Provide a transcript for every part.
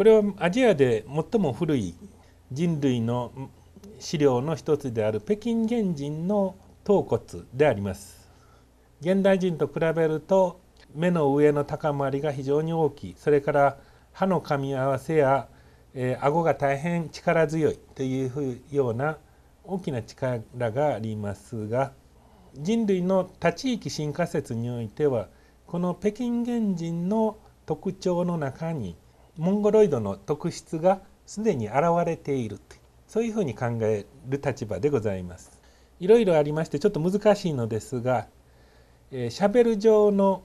これはアジアで最も古い人類の資料の一つである北京原人の頭骨であります現代人と比べると目の上の高まりが非常に大きいそれから歯の噛み合わせや、えー、顎が大変力強いというような大きな力がありますが人類の他地域進化説においてはこの北京原人の特徴の中にモンゴロイドの特質がすでに現れているそういうふうに考える立場でございます。いろいろありましてちょっと難しいのですが、えー、シャベル状の、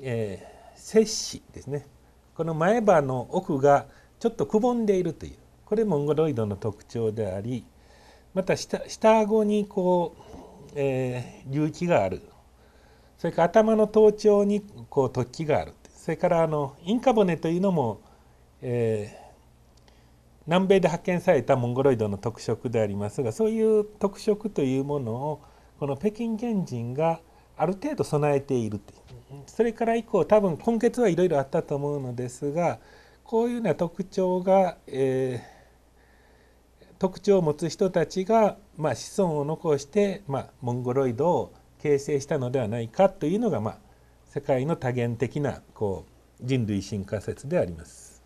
えー、摂氏ですねこの前歯の奥がちょっとくぼんでいるというこれモンゴロイドの特徴でありまた下下顎にこう、えー、隆起があるそれから頭の頭頂にこう突起があるそれからあのインカ骨というのもえー、南米で発見されたモンゴロイドの特色でありますがそういう特色というものをこの北京原人がある程度備えているそれから以降多分根血はいろいろあったと思うのですがこういうような特徴が、えー、特徴を持つ人たちが、まあ、子孫を残して、まあ、モンゴロイドを形成したのではないかというのが、まあ、世界の多元的なこう人類進化説であります。